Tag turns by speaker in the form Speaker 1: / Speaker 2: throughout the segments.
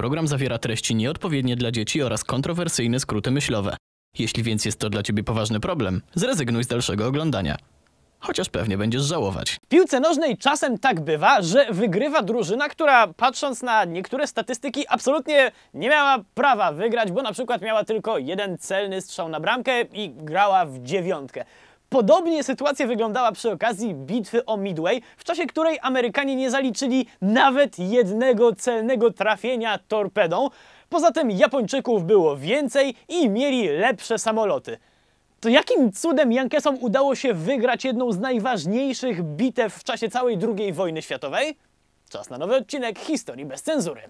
Speaker 1: Program zawiera treści nieodpowiednie dla dzieci oraz kontrowersyjne skróty myślowe. Jeśli więc jest to dla Ciebie poważny problem, zrezygnuj z dalszego oglądania. Chociaż pewnie będziesz żałować. W piłce nożnej czasem tak bywa, że wygrywa drużyna, która patrząc na niektóre statystyki absolutnie nie miała prawa wygrać, bo na przykład miała tylko jeden celny strzał na bramkę i grała w dziewiątkę. Podobnie sytuacja wyglądała przy okazji bitwy o Midway, w czasie której Amerykanie nie zaliczyli nawet jednego celnego trafienia torpedą. Poza tym Japończyków było więcej i mieli lepsze samoloty. To jakim cudem Jankesom udało się wygrać jedną z najważniejszych bitew w czasie całej II wojny światowej? Czas na nowy odcinek Historii bez cenzury.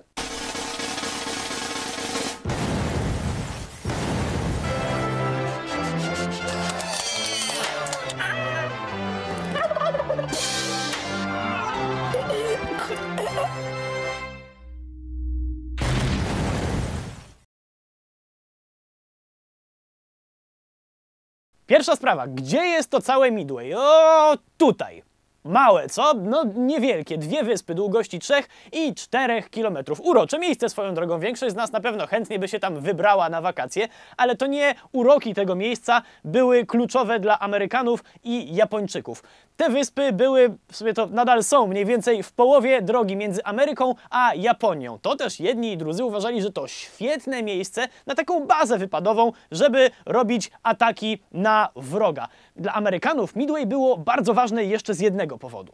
Speaker 1: Pierwsza sprawa, gdzie jest to całe Midway? O, tutaj. Małe, co? No niewielkie, dwie wyspy długości 3 i 4 km. Urocze miejsce swoją drogą, większość z nas na pewno chętnie by się tam wybrała na wakacje, ale to nie uroki tego miejsca były kluczowe dla Amerykanów i Japończyków. Te wyspy były, w sumie to nadal są, mniej więcej w połowie drogi między Ameryką a Japonią. To też jedni i drudzy uważali, że to świetne miejsce na taką bazę wypadową, żeby robić ataki na wroga. Dla Amerykanów Midway było bardzo ważne jeszcze z jednego powodu.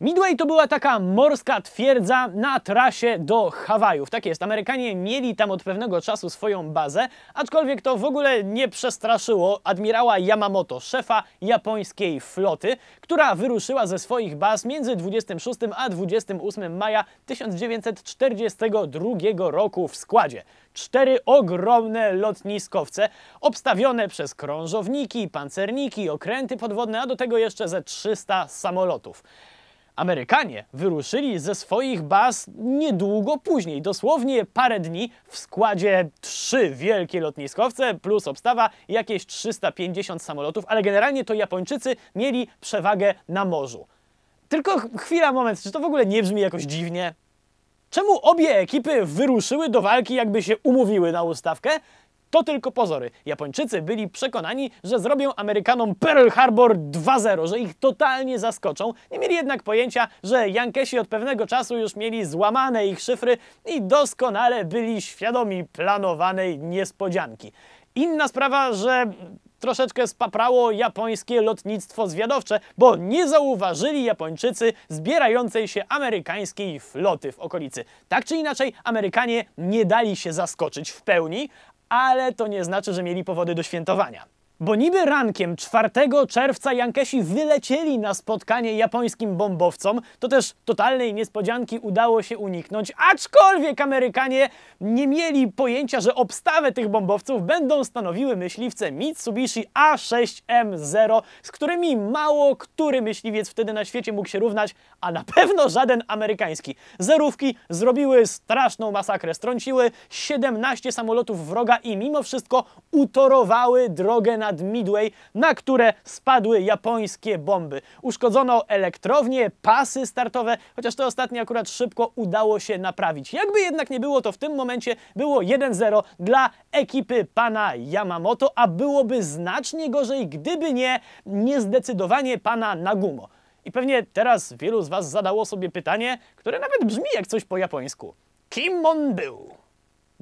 Speaker 1: Midway to była taka morska twierdza na trasie do Hawajów. Tak jest, Amerykanie mieli tam od pewnego czasu swoją bazę, aczkolwiek to w ogóle nie przestraszyło admirała Yamamoto, szefa japońskiej floty, która wyruszyła ze swoich baz między 26 a 28 maja 1942 roku w składzie. Cztery ogromne lotniskowce obstawione przez krążowniki, pancerniki, okręty podwodne, a do tego jeszcze ze 300 samolotów. Amerykanie wyruszyli ze swoich baz niedługo później, dosłownie parę dni, w składzie trzy wielkie lotniskowce plus obstawa jakieś 350 samolotów, ale generalnie to Japończycy mieli przewagę na morzu. Tylko chwila, moment, czy to w ogóle nie brzmi jakoś dziwnie? Czemu obie ekipy wyruszyły do walki, jakby się umówiły na ustawkę, to tylko pozory. Japończycy byli przekonani, że zrobią Amerykanom Pearl Harbor 2-0, że ich totalnie zaskoczą. Nie mieli jednak pojęcia, że Jankesi od pewnego czasu już mieli złamane ich szyfry i doskonale byli świadomi planowanej niespodzianki. Inna sprawa, że troszeczkę spaprało japońskie lotnictwo zwiadowcze, bo nie zauważyli Japończycy zbierającej się amerykańskiej floty w okolicy. Tak czy inaczej, Amerykanie nie dali się zaskoczyć w pełni, ale to nie znaczy, że mieli powody do świętowania. Bo niby rankiem 4 czerwca Jankesi wylecieli na spotkanie japońskim bombowcom, to też totalnej niespodzianki udało się uniknąć, aczkolwiek Amerykanie nie mieli pojęcia, że obstawę tych bombowców będą stanowiły myśliwce Mitsubishi A6M0, z którymi mało który myśliwiec wtedy na świecie mógł się równać, a na pewno żaden amerykański. Zerówki zrobiły straszną masakrę, strąciły 17 samolotów wroga i mimo wszystko utorowały drogę na nad Midway, na które spadły japońskie bomby. Uszkodzono elektrownie, pasy startowe, chociaż to ostatnie akurat szybko udało się naprawić. Jakby jednak nie było, to w tym momencie było 1-0 dla ekipy pana Yamamoto, a byłoby znacznie gorzej, gdyby nie niezdecydowanie pana Nagumo. I pewnie teraz wielu z Was zadało sobie pytanie, które nawet brzmi jak coś po japońsku. Kim on był?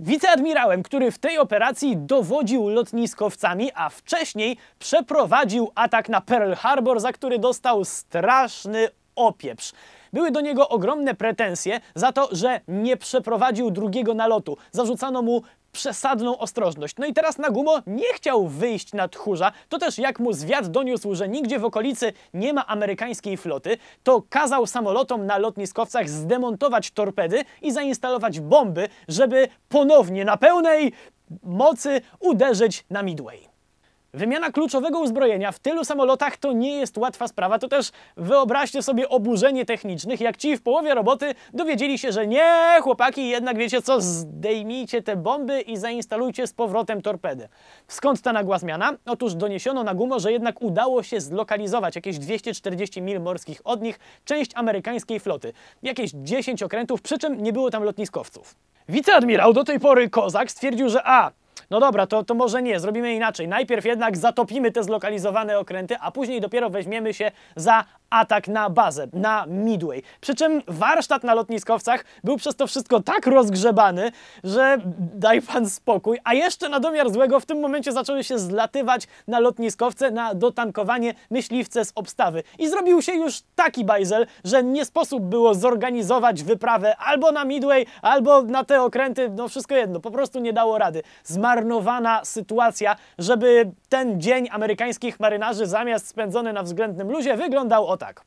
Speaker 1: wiceadmirałem, który w tej operacji dowodził lotniskowcami, a wcześniej przeprowadził atak na Pearl Harbor, za który dostał straszny opieprz. Były do niego ogromne pretensje za to, że nie przeprowadził drugiego nalotu. Zarzucano mu przesadną ostrożność. No i teraz Nagumo nie chciał wyjść na tchórza, to też jak mu zwiad doniósł, że nigdzie w okolicy nie ma amerykańskiej floty, to kazał samolotom na lotniskowcach zdemontować torpedy i zainstalować bomby, żeby ponownie na pełnej mocy uderzyć na Midway. Wymiana kluczowego uzbrojenia w tylu samolotach to nie jest łatwa sprawa, to też wyobraźcie sobie oburzenie technicznych, jak ci w połowie roboty dowiedzieli się, że nie, chłopaki, jednak wiecie co, zdejmijcie te bomby i zainstalujcie z powrotem torpedy. Skąd ta nagła zmiana? Otóż doniesiono na gumo, że jednak udało się zlokalizować jakieś 240 mil morskich od nich część amerykańskiej floty, jakieś 10 okrętów, przy czym nie było tam lotniskowców. Wiceadmirał, do tej pory kozak, stwierdził, że a, no dobra, to, to może nie, zrobimy inaczej. Najpierw jednak zatopimy te zlokalizowane okręty, a później dopiero weźmiemy się za atak na bazę, na Midway. Przy czym warsztat na lotniskowcach był przez to wszystko tak rozgrzebany, że daj pan spokój. A jeszcze na domiar złego w tym momencie zaczęły się zlatywać na lotniskowce na dotankowanie myśliwce z obstawy. I zrobił się już taki bajzel, że nie sposób było zorganizować wyprawę albo na Midway, albo na te okręty, no wszystko jedno, po prostu nie dało rady. Zmarnowana sytuacja, żeby ten dzień amerykańskich marynarzy zamiast spędzony na względnym luzie wyglądał o tak.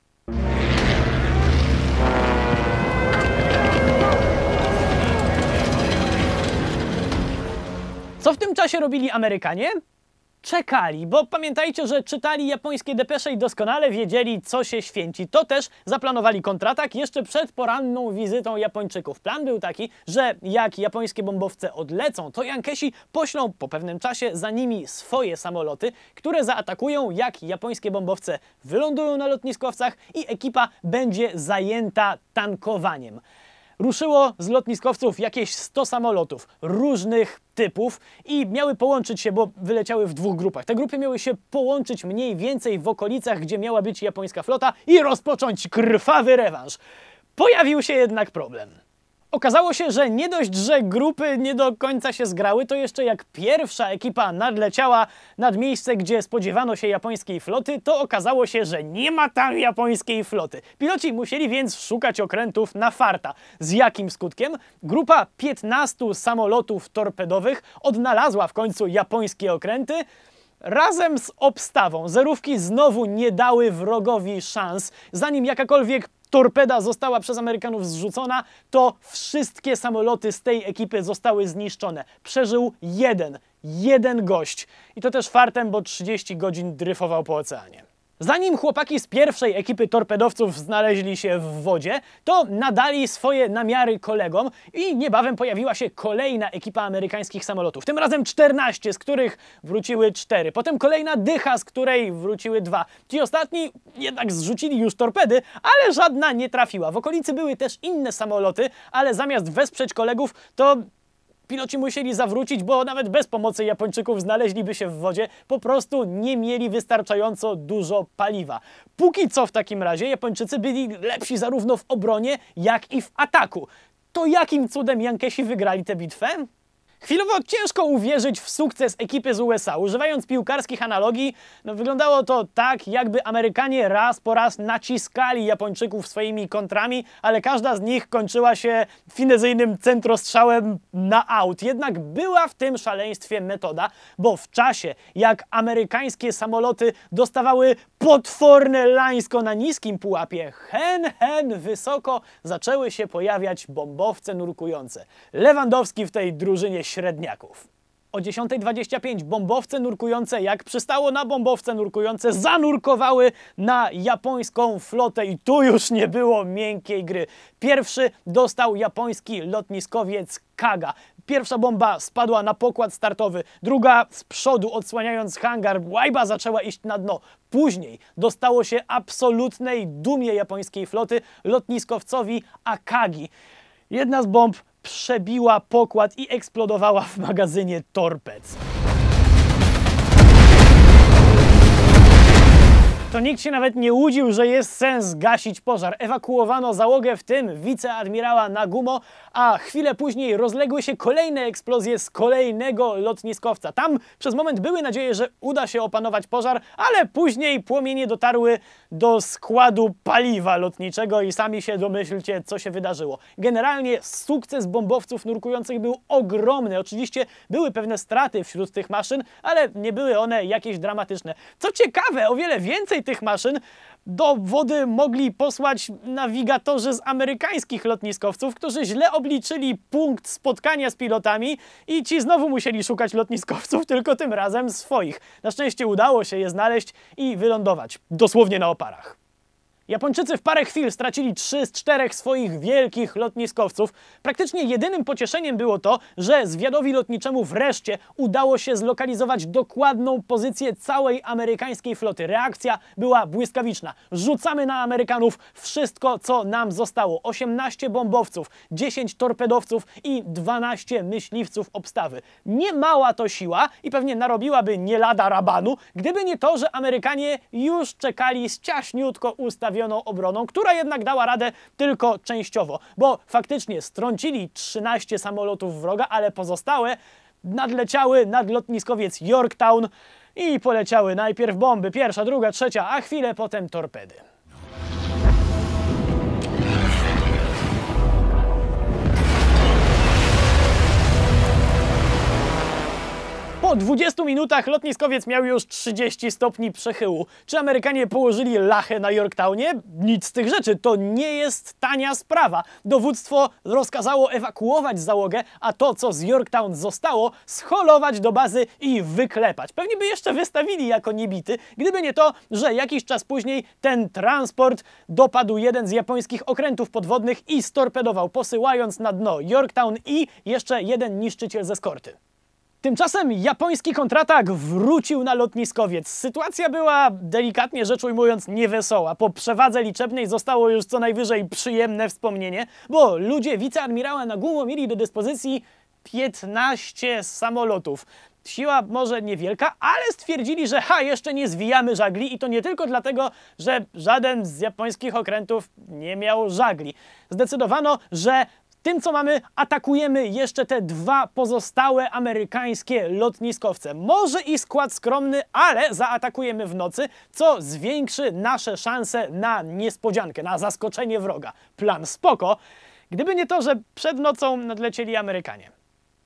Speaker 1: Co w tym czasie robili Amerykanie? czekali, bo pamiętajcie, że czytali japońskie depesze i doskonale wiedzieli, co się święci. To też zaplanowali kontratak jeszcze przed poranną wizytą Japończyków. Plan był taki, że jak japońskie bombowce odlecą, to Jankesi poślą po pewnym czasie za nimi swoje samoloty, które zaatakują, jak japońskie bombowce wylądują na lotniskowcach i ekipa będzie zajęta tankowaniem. Ruszyło z lotniskowców jakieś 100 samolotów różnych typów i miały połączyć się, bo wyleciały w dwóch grupach. Te grupy miały się połączyć mniej więcej w okolicach, gdzie miała być japońska flota i rozpocząć krwawy rewanż. Pojawił się jednak problem. Okazało się, że nie dość, że grupy nie do końca się zgrały, to jeszcze jak pierwsza ekipa nadleciała nad miejsce, gdzie spodziewano się japońskiej floty, to okazało się, że nie ma tam japońskiej floty. Piloci musieli więc szukać okrętów na farta. Z jakim skutkiem? Grupa 15 samolotów torpedowych odnalazła w końcu japońskie okręty, razem z obstawą. Zerówki znowu nie dały wrogowi szans, zanim jakakolwiek torpeda została przez Amerykanów zrzucona, to wszystkie samoloty z tej ekipy zostały zniszczone. Przeżył jeden, jeden gość. I to też fartem, bo 30 godzin dryfował po oceanie. Zanim chłopaki z pierwszej ekipy torpedowców znaleźli się w wodzie, to nadali swoje namiary kolegom i niebawem pojawiła się kolejna ekipa amerykańskich samolotów. Tym razem 14, z których wróciły 4. Potem kolejna dycha, z której wróciły 2. Ci ostatni jednak zrzucili już torpedy, ale żadna nie trafiła. W okolicy były też inne samoloty, ale zamiast wesprzeć kolegów, to Piloci musieli zawrócić, bo nawet bez pomocy Japończyków znaleźliby się w wodzie, po prostu nie mieli wystarczająco dużo paliwa. Póki co w takim razie Japończycy byli lepsi zarówno w obronie, jak i w ataku. To jakim cudem Jankesi wygrali tę bitwę? Chwilowo ciężko uwierzyć w sukces ekipy z USA. Używając piłkarskich analogii, no wyglądało to tak, jakby Amerykanie raz po raz naciskali Japończyków swoimi kontrami, ale każda z nich kończyła się finezyjnym centrostrzałem na aut. Jednak była w tym szaleństwie metoda, bo w czasie, jak amerykańskie samoloty dostawały potworne lańsko na niskim pułapie, hen, hen, wysoko, zaczęły się pojawiać bombowce nurkujące. Lewandowski w tej drużynie średniaków. O 10.25 bombowce nurkujące, jak przystało na bombowce nurkujące, zanurkowały na japońską flotę i tu już nie było miękkiej gry. Pierwszy dostał japoński lotniskowiec Kaga. Pierwsza bomba spadła na pokład startowy, druga z przodu odsłaniając hangar, łajba zaczęła iść na dno. Później dostało się absolutnej dumie japońskiej floty lotniskowcowi Akagi. Jedna z bomb przebiła pokład i eksplodowała w magazynie torped. To nikt się nawet nie łudził, że jest sens gasić pożar. Ewakuowano załogę, w tym wiceadmirała Nagumo, a chwilę później rozległy się kolejne eksplozje z kolejnego lotniskowca. Tam przez moment były nadzieje, że uda się opanować pożar, ale później płomienie dotarły do składu paliwa lotniczego i sami się domyślcie, co się wydarzyło. Generalnie sukces bombowców nurkujących był ogromny. Oczywiście były pewne straty wśród tych maszyn, ale nie były one jakieś dramatyczne. Co ciekawe, o wiele więcej tych maszyn do wody mogli posłać nawigatorzy z amerykańskich lotniskowców, którzy źle obliczyli punkt spotkania z pilotami i ci znowu musieli szukać lotniskowców, tylko tym razem swoich. Na szczęście udało się je znaleźć i wylądować, dosłownie na oparach. Japończycy w parę chwil stracili trzy z czterech swoich wielkich lotniskowców. Praktycznie jedynym pocieszeniem było to, że zwiadowi lotniczemu wreszcie udało się zlokalizować dokładną pozycję całej amerykańskiej floty. Reakcja była błyskawiczna. Rzucamy na Amerykanów wszystko, co nam zostało. 18 bombowców, 10 torpedowców i 12 myśliwców obstawy. Nie mała to siła i pewnie narobiłaby nie lada rabanu, gdyby nie to, że Amerykanie już czekali z ciaśniutko ustawioną obroną, która jednak dała radę tylko częściowo, bo faktycznie strącili 13 samolotów wroga, ale pozostałe nadleciały nad lotniskowiec Yorktown i poleciały najpierw bomby, pierwsza, druga, trzecia, a chwilę potem torpedy. W 20 minutach lotniskowiec miał już 30 stopni przechyłu. Czy Amerykanie położyli lachę na Yorktownie? Nic z tych rzeczy. To nie jest tania sprawa. Dowództwo rozkazało ewakuować załogę, a to, co z Yorktown zostało, scholować do bazy i wyklepać. Pewnie by jeszcze wystawili jako niebity, gdyby nie to, że jakiś czas później ten transport dopadł jeden z japońskich okrętów podwodnych i storpedował, posyłając na dno Yorktown i jeszcze jeden niszczyciel ze skorty. Tymczasem japoński kontratak wrócił na lotniskowiec. Sytuacja była, delikatnie rzecz ujmując, niewesoła. Po przewadze liczebnej zostało już co najwyżej przyjemne wspomnienie, bo ludzie wiceadmirała Nagumo mieli do dyspozycji 15 samolotów. Siła może niewielka, ale stwierdzili, że ha, jeszcze nie zwijamy żagli i to nie tylko dlatego, że żaden z japońskich okrętów nie miał żagli. Zdecydowano, że tym, co mamy, atakujemy jeszcze te dwa pozostałe amerykańskie lotniskowce. Może i skład skromny, ale zaatakujemy w nocy, co zwiększy nasze szanse na niespodziankę, na zaskoczenie wroga. Plan spoko, gdyby nie to, że przed nocą nadlecieli Amerykanie.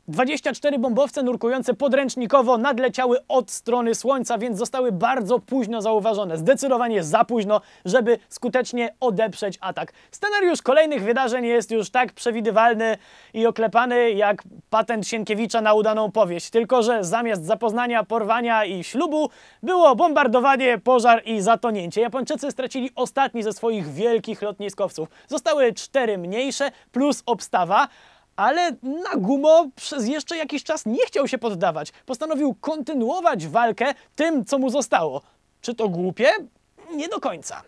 Speaker 1: 24 bombowce nurkujące podręcznikowo nadleciały od strony Słońca, więc zostały bardzo późno zauważone. Zdecydowanie za późno, żeby skutecznie odeprzeć atak. Scenariusz kolejnych wydarzeń jest już tak przewidywalny i oklepany jak patent Sienkiewicza na udaną powieść. Tylko, że zamiast zapoznania, porwania i ślubu było bombardowanie, pożar i zatonięcie. Japończycy stracili ostatni ze swoich wielkich lotniskowców. Zostały cztery mniejsze plus obstawa, ale na gumo przez jeszcze jakiś czas nie chciał się poddawać. Postanowił kontynuować walkę tym, co mu zostało. Czy to głupie? Nie do końca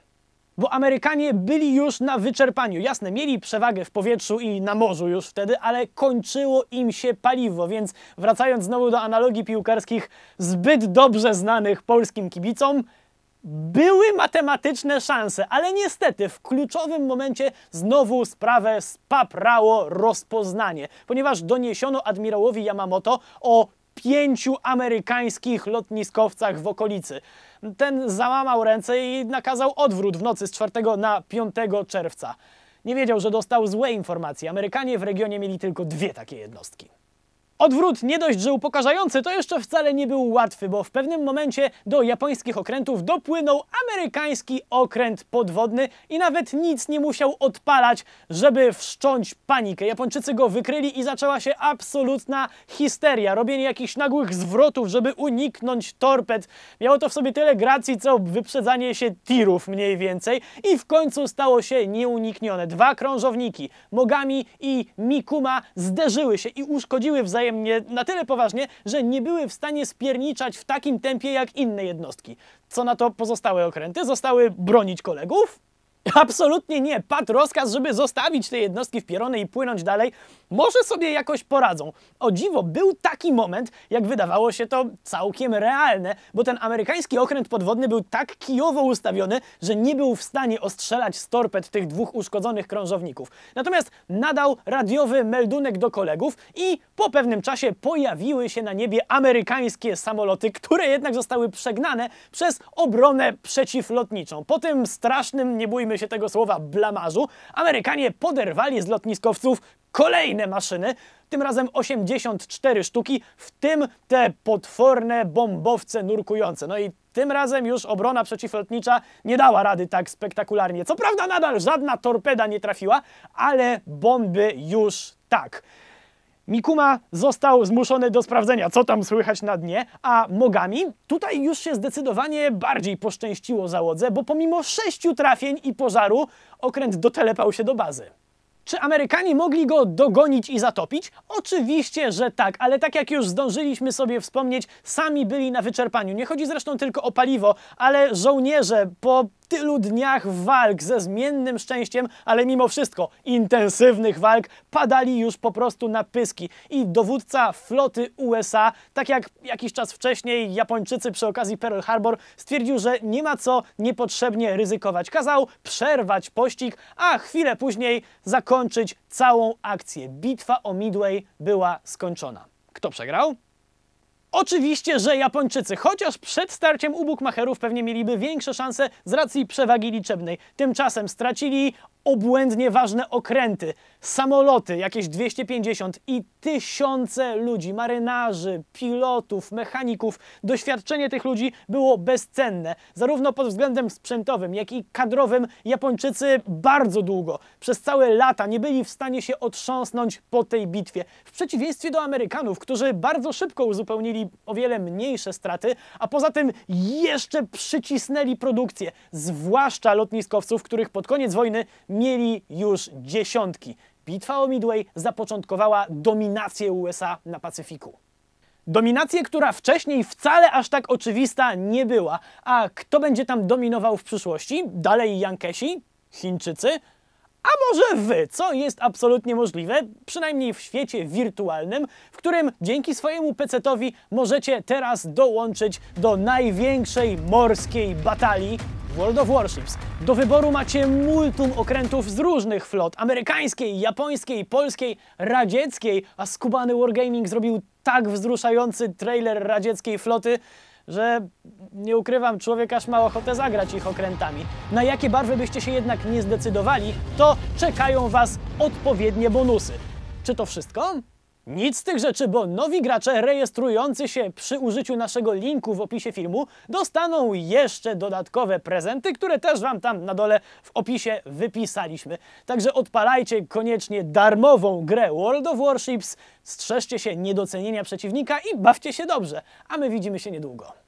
Speaker 1: bo Amerykanie byli już na wyczerpaniu. Jasne, mieli przewagę w powietrzu i na morzu już wtedy, ale kończyło im się paliwo, więc wracając znowu do analogii piłkarskich zbyt dobrze znanych polskim kibicom, były matematyczne szanse, ale niestety w kluczowym momencie znowu sprawę spaprało rozpoznanie, ponieważ doniesiono admirałowi Yamamoto o pięciu amerykańskich lotniskowcach w okolicy. Ten załamał ręce i nakazał odwrót w nocy z 4 na 5 czerwca. Nie wiedział, że dostał złe informacje. Amerykanie w regionie mieli tylko dwie takie jednostki. Odwrót nie dość, że upokarzający, to jeszcze wcale nie był łatwy, bo w pewnym momencie do japońskich okrętów dopłynął amerykański okręt podwodny i nawet nic nie musiał odpalać, żeby wszcząć panikę. Japończycy go wykryli i zaczęła się absolutna histeria. Robienie jakichś nagłych zwrotów, żeby uniknąć torped. Miało to w sobie tyle gracji, co wyprzedzanie się tirów mniej więcej i w końcu stało się nieuniknione. Dwa krążowniki, Mogami i Mikuma, zderzyły się i uszkodziły wzajemnie na tyle poważnie, że nie były w stanie spierniczać w takim tempie jak inne jednostki. Co na to pozostałe okręty? Zostały bronić kolegów? Absolutnie nie. Pat rozkaz, żeby zostawić te jednostki w wpierone i płynąć dalej, może sobie jakoś poradzą. O dziwo, był taki moment, jak wydawało się to całkiem realne, bo ten amerykański okręt podwodny był tak kijowo ustawiony, że nie był w stanie ostrzelać z torped tych dwóch uszkodzonych krążowników. Natomiast nadał radiowy meldunek do kolegów i po pewnym czasie pojawiły się na niebie amerykańskie samoloty, które jednak zostały przegnane przez obronę przeciwlotniczą. Po tym strasznym, nie bójmy pozbędziemy się tego słowa blamarzu, Amerykanie poderwali z lotniskowców kolejne maszyny, tym razem 84 sztuki, w tym te potworne bombowce nurkujące. No i tym razem już obrona przeciwlotnicza nie dała rady tak spektakularnie. Co prawda nadal żadna torpeda nie trafiła, ale bomby już tak. Mikuma został zmuszony do sprawdzenia, co tam słychać na dnie, a Mogami tutaj już się zdecydowanie bardziej poszczęściło załodze, bo pomimo sześciu trafień i pożaru okręt dotelepał się do bazy. Czy Amerykanie mogli go dogonić i zatopić? Oczywiście, że tak, ale tak jak już zdążyliśmy sobie wspomnieć, sami byli na wyczerpaniu. Nie chodzi zresztą tylko o paliwo, ale żołnierze po tylu dniach walk ze zmiennym szczęściem, ale mimo wszystko intensywnych walk, padali już po prostu na pyski. I dowódca floty USA, tak jak jakiś czas wcześniej Japończycy przy okazji Pearl Harbor, stwierdził, że nie ma co niepotrzebnie ryzykować. Kazał przerwać pościg, a chwilę później zakończyć całą akcję. Bitwa o Midway była skończona. Kto przegrał? Oczywiście, że Japończycy, chociaż przed starciem u Bukmacherów pewnie mieliby większe szanse z racji przewagi liczebnej. Tymczasem stracili obłędnie ważne okręty, samoloty, jakieś 250 i tysiące ludzi, marynarzy, pilotów, mechaników. Doświadczenie tych ludzi było bezcenne. Zarówno pod względem sprzętowym, jak i kadrowym Japończycy bardzo długo, przez całe lata nie byli w stanie się otrząsnąć po tej bitwie. W przeciwieństwie do Amerykanów, którzy bardzo szybko uzupełnili o wiele mniejsze straty, a poza tym jeszcze przycisnęli produkcję, zwłaszcza lotniskowców, których pod koniec wojny mieli już dziesiątki. Bitwa o Midway zapoczątkowała dominację USA na Pacyfiku. Dominację, która wcześniej wcale aż tak oczywista nie była. A kto będzie tam dominował w przyszłości? Dalej Jankesi? Chińczycy? A może wy, co jest absolutnie możliwe, przynajmniej w świecie wirtualnym, w którym dzięki swojemu pc możecie teraz dołączyć do największej morskiej batalii World of Warships. Do wyboru macie multum okrętów z różnych flot, amerykańskiej, japońskiej, polskiej, radzieckiej, a skubany Wargaming zrobił tak wzruszający trailer radzieckiej floty, że nie ukrywam, człowiek aż ma ochotę zagrać ich okrętami. Na jakie barwy byście się jednak nie zdecydowali, to czekają Was odpowiednie bonusy. Czy to wszystko? Nic z tych rzeczy, bo nowi gracze rejestrujący się przy użyciu naszego linku w opisie filmu dostaną jeszcze dodatkowe prezenty, które też Wam tam na dole w opisie wypisaliśmy. Także odpalajcie koniecznie darmową grę World of Warships, strzeżcie się niedocenienia przeciwnika i bawcie się dobrze, a my widzimy się niedługo.